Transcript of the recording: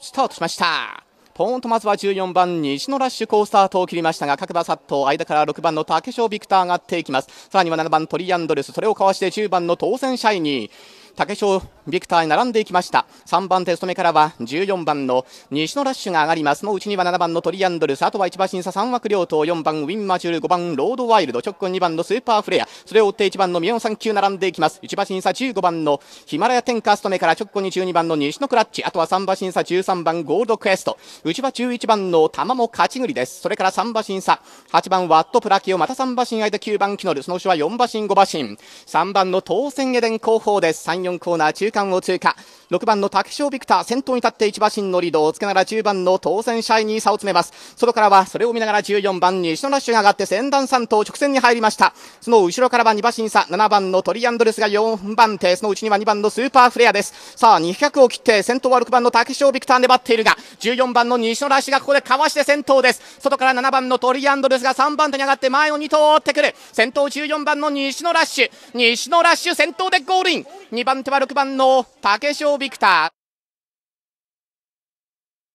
スタートしましたポーンとまずは14番西のラッシュ好スタートを切りましたが各馬殺到間から6番の竹翔ビクター上がっていきますさらには7番トリアンドレスそれをかわして10番の当選シャイニー竹翔ビクターに並んでいきました3番手勤めからは14番の西野ラッシュが上がりますのうちには7番のトリアンドルスあとは1番審査3枠両党4番ウィンマチュール5番ロードワイルド直後2番のスーパーフレアそれを追って1番のミ野ン3級並んでいきます1番審査15番のヒマラヤテンカ勤めから直後に12番の西野クラッチあとは3番審査13番ゴールドクエスト内場11番の玉も勝ちぐりですそれから3馬審査8番ワットプラキオまた3馬身間9番キノルその後は4馬審5馬審3番の当選エデン後方です34コーナー中間間を通過6番の竹翔ビクター先頭に立って1馬身のリードをつけながら10番の当選シャイに差を詰めます外からはそれを見ながら14番西野ラッシュが上がって先段3頭直線に入りましたその後ろからは2馬身差7番のトリアンドレスが4番手そのうちには2番のスーパーフレアですさあ200を切って先頭は6番の竹翔ビクター粘っているが14番の西野ラッシュがここでかわして先頭です外から7番のトリアンドレスが3番手に上がって前を2頭追ってくる先頭14番の西野ラッシュ西野ラッシュ先頭でゴールイン2番手は6番の竹翔ビクター